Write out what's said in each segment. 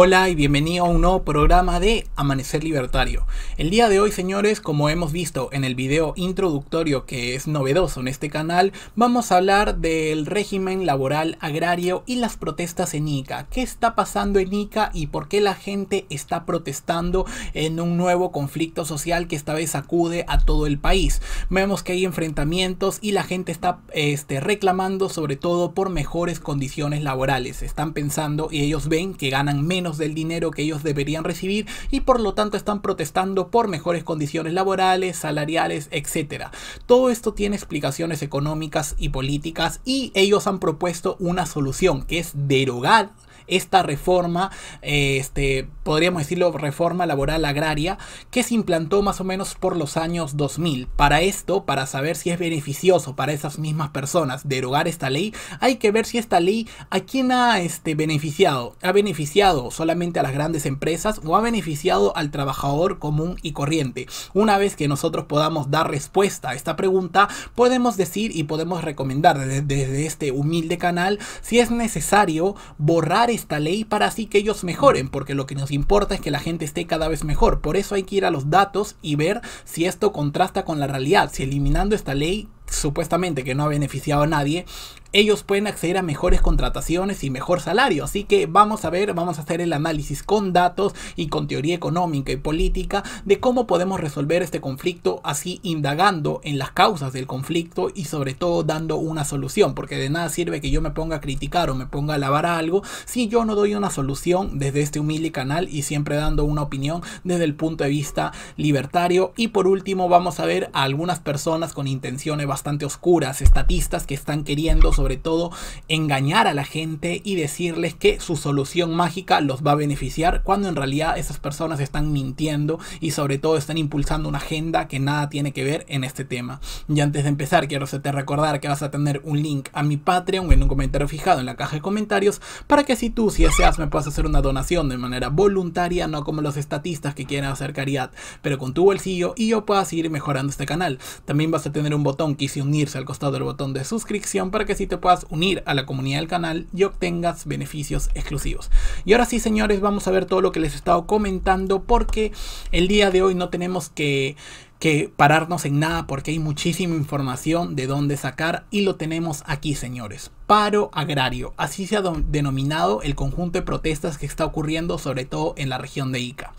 Hola y bienvenido a un nuevo programa de Amanecer Libertario. El día de hoy, señores, como hemos visto en el video introductorio que es novedoso en este canal, vamos a hablar del régimen laboral agrario y las protestas en Ica. ¿Qué está pasando en Ica y por qué la gente está protestando en un nuevo conflicto social que esta vez acude a todo el país? Vemos que hay enfrentamientos y la gente está este, reclamando sobre todo por mejores condiciones laborales. Están pensando y ellos ven que ganan menos del dinero que ellos deberían recibir y por lo tanto están protestando por mejores condiciones laborales, salariales, etc. Todo esto tiene explicaciones económicas y políticas y ellos han propuesto una solución que es derogar esta reforma, eh, este, podríamos decirlo, reforma laboral agraria, que se implantó más o menos por los años 2000. Para esto, para saber si es beneficioso para esas mismas personas derogar esta ley, hay que ver si esta ley a quién ha este, beneficiado. ¿Ha beneficiado solamente a las grandes empresas o ha beneficiado al trabajador común y corriente? Una vez que nosotros podamos dar respuesta a esta pregunta, podemos decir y podemos recomendar desde, desde este humilde canal si es necesario borrar esta ley para así que ellos mejoren, porque lo que nos importa es que la gente esté cada vez mejor. Por eso hay que ir a los datos y ver si esto contrasta con la realidad, si eliminando esta ley supuestamente que no ha beneficiado a nadie, ellos pueden acceder a mejores contrataciones y mejor salario. Así que vamos a ver, vamos a hacer el análisis con datos y con teoría económica y política de cómo podemos resolver este conflicto, así indagando en las causas del conflicto y sobre todo dando una solución, porque de nada sirve que yo me ponga a criticar o me ponga a alabar algo si yo no doy una solución desde este humilde canal y siempre dando una opinión desde el punto de vista libertario. Y por último vamos a ver a algunas personas con intenciones bastante oscuras, estatistas que están queriendo sobre todo engañar a la gente y decirles que su solución mágica los va a beneficiar cuando en realidad esas personas están mintiendo y sobre todo están impulsando una agenda que nada tiene que ver en este tema. Y antes de empezar quiero hacerte recordar que vas a tener un link a mi Patreon en un comentario fijado en la caja de comentarios para que si tú si deseas me puedas hacer una donación de manera voluntaria, no como los estatistas que quieren hacer caridad, pero con tu bolsillo y yo pueda seguir mejorando este canal. También vas a tener un botón que hice unirse al costado del botón de suscripción para que si te puedas unir a la comunidad del canal y obtengas beneficios exclusivos. Y ahora sí, señores, vamos a ver todo lo que les he estado comentando porque el día de hoy no tenemos que que pararnos en nada porque hay muchísima información de dónde sacar y lo tenemos aquí, señores. Paro agrario, así se ha denominado el conjunto de protestas que está ocurriendo sobre todo en la región de Ica.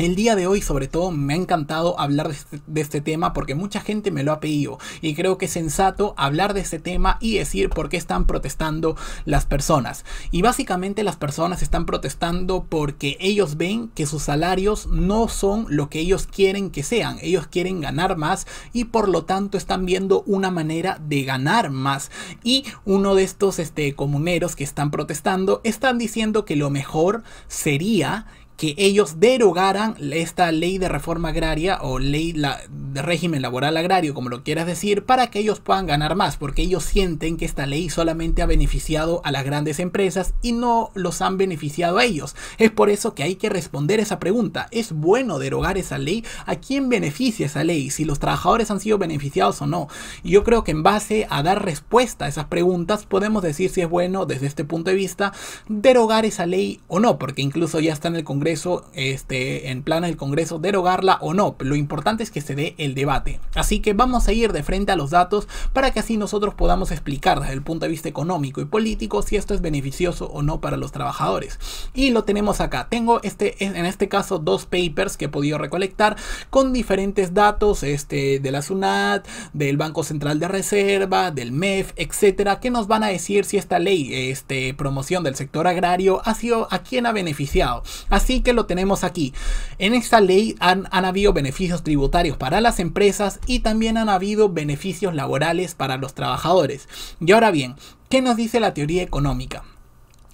El día de hoy sobre todo me ha encantado hablar este, de este, tema porque mucha gente me lo ha pedido y creo que es sensato hablar de este tema y decir por qué están protestando las personas. Y básicamente las personas están protestando porque ellos ven que sus salarios no son lo que ellos quieren que sean. Ellos quieren ganar más y por lo tanto están viendo una manera de ganar más. Y uno de estos este, comuneros que están protestando están diciendo que lo mejor sería que ellos derogaran esta ley de reforma agraria o ley de régimen laboral agrario, como lo quieras decir, para que ellos puedan ganar más, porque ellos sienten que esta ley solamente ha beneficiado a las grandes empresas y no los han beneficiado a ellos. Es por eso que hay que responder esa pregunta. ¿Es bueno derogar esa ley? ¿A quién beneficia esa ley? Si los trabajadores han sido beneficiados o no. Y yo creo que en base a dar respuesta a esas preguntas podemos decir si es bueno desde este punto de vista derogar esa ley o no, porque incluso ya está en el Congreso eso este, en plan el Congreso derogarla o no. Lo importante es que se dé el debate. Así que vamos a ir de frente a los datos para que así nosotros podamos explicar desde el punto de vista económico y político si esto es beneficioso o no para los trabajadores. Y lo tenemos acá. Tengo este, en este caso dos papers que he podido recolectar con diferentes datos este, de la SUNAT, del Banco Central de Reserva, del MEF, etcétera, que nos van a decir si esta ley este, promoción del sector agrario ha sido a quien ha beneficiado. Así que lo tenemos aquí. En esta ley han habido beneficios tributarios para las empresas y también han habido beneficios laborales para los trabajadores. Y ahora bien, ¿qué nos dice la teoría económica?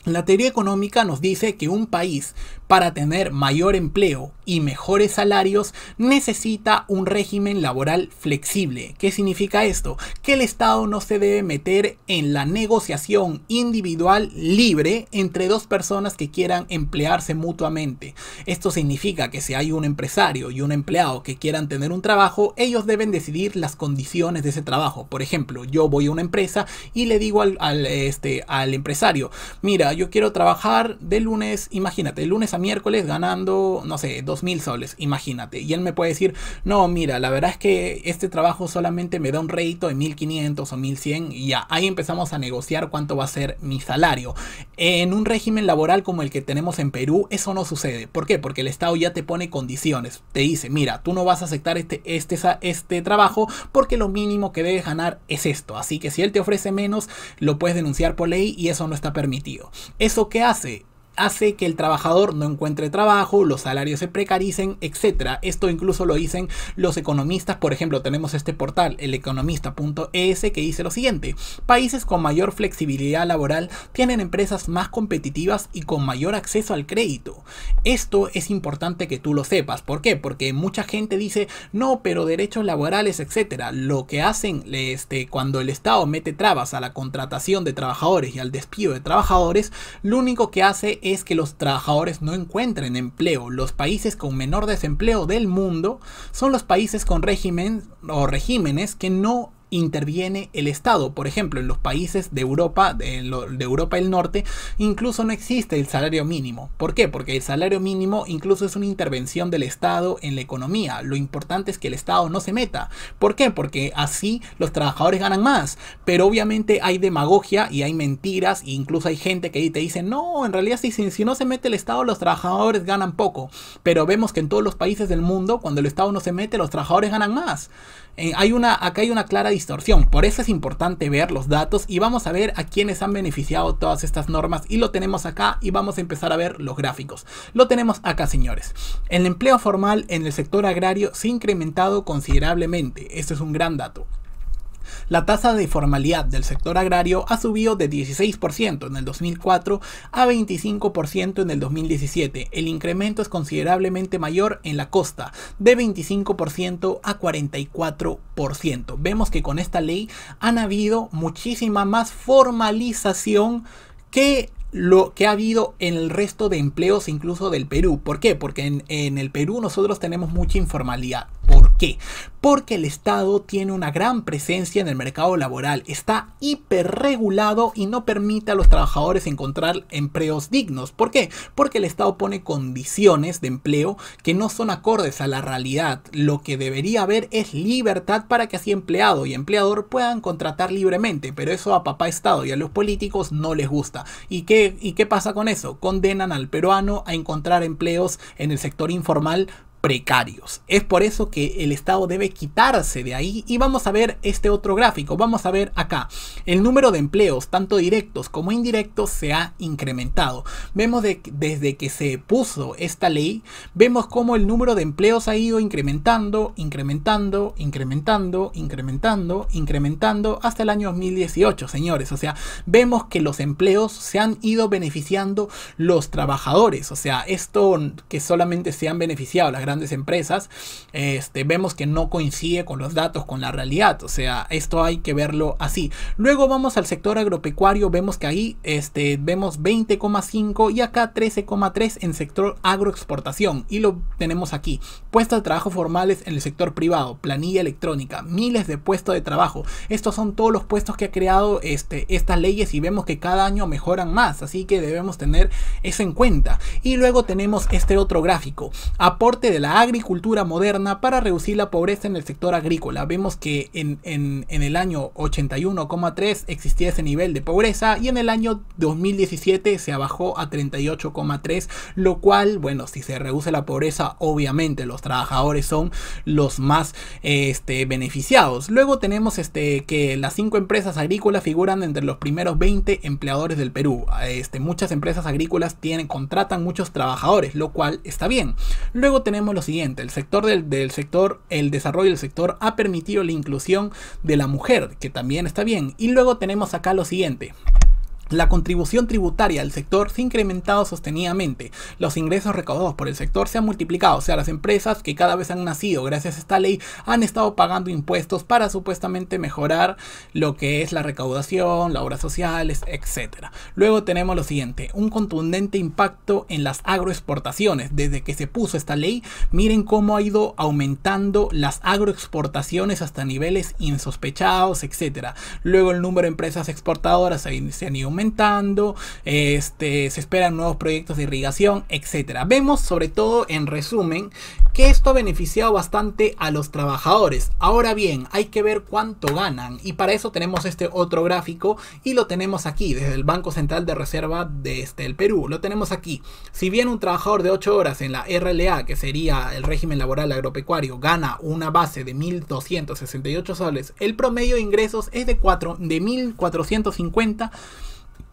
La teoría económica nos dice que un país, para tener mayor empleo y mejores salarios, necesita un régimen laboral flexible. ¿Qué significa esto? Que el Estado no se debe meter en la negociación individual libre entre dos personas que quieran emplearse mutuamente. Esto significa que si hay un empresario y un empleado que quieran tener un trabajo, ellos deben decidir las condiciones de ese trabajo. Por ejemplo, yo voy a una empresa y le digo al, este, empresario, mira, yo quiero trabajar de lunes, imagínate, de lunes a miércoles ganando, no sé, dos mil soles, imagínate. Y él me puede decir, no, mira, la verdad es que este trabajo solamente me da un rédito de 1500 o 1100 y ya, ahí empezamos a negociar cuánto va a ser mi salario. En un régimen laboral como el que tenemos en Perú, eso no sucede. ¿Por qué? Porque el Estado ya te pone condiciones. Te dice, mira, tú no vas a aceptar este, este, este trabajo porque lo mínimo que debes ganar es esto. Así que si él te ofrece menos, lo puedes denunciar por ley y eso no está permitido. ¿Eso qué hace? hace que el trabajador no encuentre trabajo, los salarios se precaricen, etc. Esto incluso lo dicen los economistas, por ejemplo, tenemos este portal, eleconomista.es, que dice lo siguiente, países con mayor flexibilidad laboral tienen empresas más competitivas y con mayor acceso al crédito. Esto es importante que tú lo sepas, ¿por qué? Porque mucha gente dice, no, pero derechos laborales, etc. Lo que hacen este, cuando el Estado mete trabas a la contratación de trabajadores y al despido de trabajadores, lo único que hace es que los trabajadores no encuentren empleo. Los países con menor desempleo del mundo son los países con régimen o regímenes que no interviene el Estado. Por ejemplo, en los países de Europa, de, Europa del Norte, incluso no existe el salario mínimo. ¿Por qué? Porque el salario mínimo incluso es una intervención del Estado en la economía. Lo importante es que el Estado no se meta. ¿Por qué? Porque así los trabajadores ganan más. Pero obviamente hay demagogia y hay mentiras e incluso hay gente que te dice, no, en realidad si no se mete el Estado los trabajadores ganan poco. Pero vemos que en todos los países del mundo, cuando el Estado no se mete, los trabajadores ganan más. Eh, hay una, acá hay una clara distorsión. Por eso es importante ver los datos y vamos a ver a quiénes han beneficiado todas estas normas. Y lo tenemos acá y vamos a empezar a ver los gráficos. Lo tenemos acá, señores. El empleo formal en el sector agrario se ha incrementado considerablemente. Esto es un gran dato. La tasa de formalidad del sector agrario ha subido de 16% en el 2004 a 25% en el 2017. El incremento es considerablemente mayor en la costa, de 25% a 44%. Vemos que con esta ley han habido muchísima más formalización que lo que ha habido en el resto de empleos incluso del Perú. ¿Por qué? Porque en, en, el Perú nosotros tenemos mucha informalidad. ¿Por qué? Porque el Estado tiene una gran presencia en el mercado laboral, está hiperregulado y no permite a los trabajadores encontrar empleos dignos. ¿Por qué? Porque el Estado pone condiciones de empleo que no son acordes a la realidad. Lo que debería haber es libertad para que así empleado y empleador puedan contratar libremente, pero eso a papá Estado y a los políticos no les gusta. ¿Y qué, y qué pasa con eso? Condenan al peruano a encontrar empleos en el sector informal precarios. Es por eso que el Estado debe quitarse de ahí y vamos a ver este otro gráfico, vamos a ver acá. El número de empleos, tanto directos como indirectos, se ha incrementado. Vemos de, desde que se puso esta ley, vemos cómo el número de empleos ha ido incrementando, incrementando, incrementando, incrementando, incrementando hasta el año 2018, señores. O sea, vemos que los empleos se han ido beneficiando los trabajadores. O sea, esto que solamente se han beneficiado las grandes empresas, este, vemos que no coincide con los datos, con la realidad. O sea, esto hay que verlo así. Luego vamos al sector agropecuario, vemos que ahí este, vemos 20,5 y acá 13,3 en sector agroexportación. Y lo tenemos aquí. Puestos de trabajo formales en el sector privado, planilla electrónica, miles de puestos de trabajo. Estos son todos los puestos que ha creado este, estas leyes y vemos que cada año mejoran más. Así que debemos tener eso en cuenta. Y luego tenemos este otro gráfico. Aporte de la agricultura moderna para reducir la pobreza en el sector agrícola. Vemos que en, el año 81,3 existía ese nivel de pobreza y en el año 2017 se abajó a 38,3, lo cual, bueno, si se reduce la pobreza, obviamente los trabajadores son los más este, beneficiados. Luego tenemos este, que las cinco empresas agrícolas figuran entre los primeros 20 empleadores del Perú. Este, muchas empresas agrícolas tienen, contratan muchos trabajadores, lo cual está bien. Luego tenemos lo siguiente, el sector del, del, sector, el desarrollo del sector ha permitido la inclusión de la mujer, que también está bien. Y luego tenemos acá lo siguiente. La contribución tributaria del sector se ha incrementado sostenidamente. Los ingresos recaudados por el sector se han multiplicado, o sea, las empresas que cada vez han nacido gracias a esta ley han estado pagando impuestos para supuestamente mejorar lo que es la recaudación, las obras sociales, etc. Luego tenemos lo siguiente, un contundente impacto en las agroexportaciones. Desde que se puso esta ley, miren cómo ha ido aumentando las agroexportaciones hasta niveles insospechados, etc. Luego el número de empresas exportadoras se ha ido aumentando, este, se esperan nuevos proyectos de irrigación, etcétera Vemos sobre todo en resumen que esto ha beneficiado bastante a los trabajadores. Ahora bien, hay que ver cuánto ganan y para eso tenemos este otro gráfico y lo tenemos aquí desde el Banco Central de Reserva de este, el Perú. Lo tenemos aquí. Si bien un trabajador de 8 horas en la RLA, que sería el régimen laboral agropecuario, gana una base de 1.268 soles, el promedio de ingresos es de, 4, de 1.450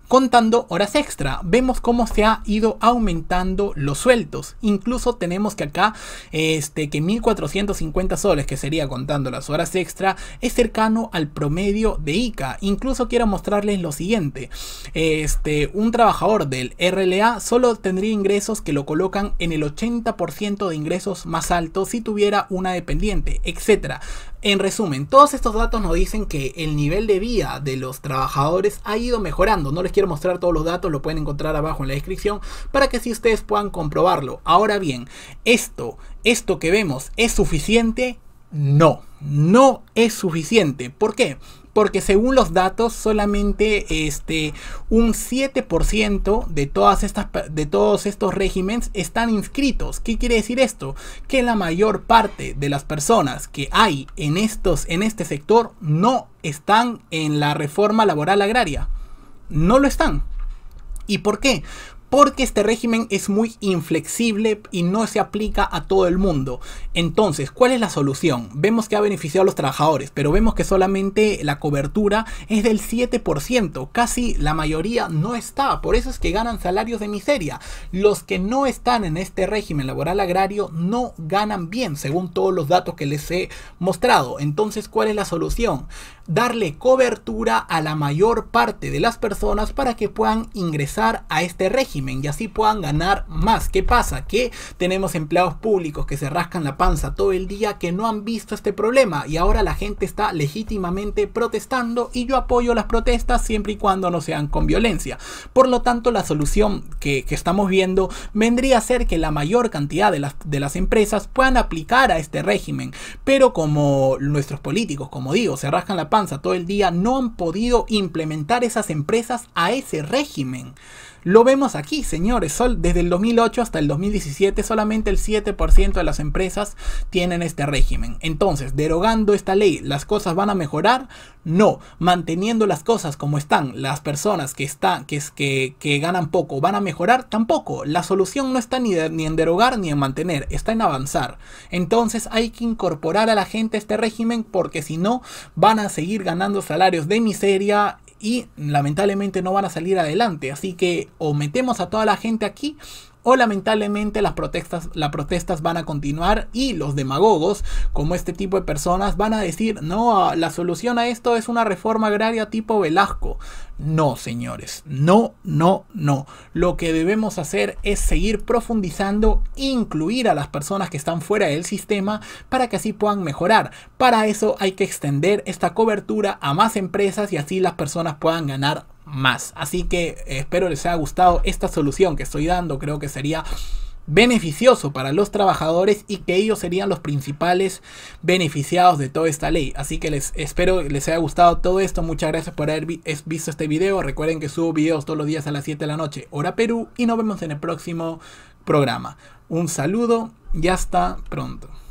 contando horas extra. Vemos cómo se ha ido aumentando los sueltos. Incluso tenemos que acá este, que 1.450 soles, que sería contando las horas extra, es cercano al promedio de ICA. Incluso quiero mostrarles lo siguiente. Este, un trabajador del RLA solo tendría ingresos que lo colocan en el 80% de ingresos más alto si tuviera una dependiente, etc. En resumen, todos estos datos nos dicen que el nivel de vida de los trabajadores ha ido mejorando. No les quiero mostrar todos los datos, lo pueden encontrar abajo en la descripción para que si ustedes puedan comprobarlo. Ahora bien, esto, esto que vemos, ¿es suficiente? No, no es suficiente. ¿Por qué? porque según los datos solamente este un 7% de todas estas de todos estos regímenes están inscritos. ¿Qué quiere decir esto? Que la mayor parte de las personas que hay en estos en este sector no están en la reforma laboral agraria. No lo están. ¿Y por qué? porque este régimen es muy inflexible y no se aplica a todo el mundo. Entonces, ¿cuál es la solución? Vemos que ha beneficiado a los trabajadores, pero vemos que solamente la cobertura es del 7%, casi la mayoría no está, por eso es que ganan salarios de miseria. Los que no están en este régimen laboral agrario no ganan bien, según todos los datos que les he mostrado. Entonces, ¿cuál es la solución? Darle cobertura a la mayor parte de las personas para que puedan ingresar a este régimen y así puedan ganar más. ¿Qué pasa? Que tenemos empleados públicos que se rascan la panza todo el día que no han visto este problema y ahora la gente está legítimamente protestando y yo apoyo las protestas siempre y cuando no sean con violencia. Por lo tanto, la solución que, estamos viendo vendría a ser que la mayor cantidad de las empresas puedan aplicar a este régimen, pero como nuestros políticos, como digo, se rascan la panza todo el día, no han podido implementar esas empresas a ese régimen. Lo vemos aquí, señores. desde el 2008 hasta el 2017, solamente el 7% de las empresas tienen este régimen. Entonces, derogando esta ley, ¿las cosas van a mejorar? No. Manteniendo las cosas como están, las personas que, que, ganan poco van a mejorar? Tampoco. La solución no está ni, ni en derogar ni en mantener, está en avanzar. Entonces, hay que incorporar a la gente este régimen porque si no, van a seguir ganando salarios de miseria y lamentablemente no van a salir adelante. Así que o metemos a toda la gente aquí o lamentablemente las protestas, las protestas van a continuar y los demagogos, como este tipo de personas, van a decir, no, la solución a esto es una reforma agraria tipo Velasco. No, señores, no, no, no. Lo que debemos hacer es seguir profundizando, incluir a las personas que están fuera del sistema para que así puedan mejorar. Para eso hay que extender esta cobertura a más empresas y así las personas puedan ganar más. Así que eh, espero les haya gustado esta solución que estoy dando. Creo que sería beneficioso para los trabajadores y que ellos serían los principales beneficiados de toda esta ley. Así que les espero les haya gustado todo esto. Muchas gracias por haber visto este video. Recuerden que subo videos todos los días a las 7 de la noche, hora Perú, y nos vemos en el próximo programa. Un saludo y hasta pronto.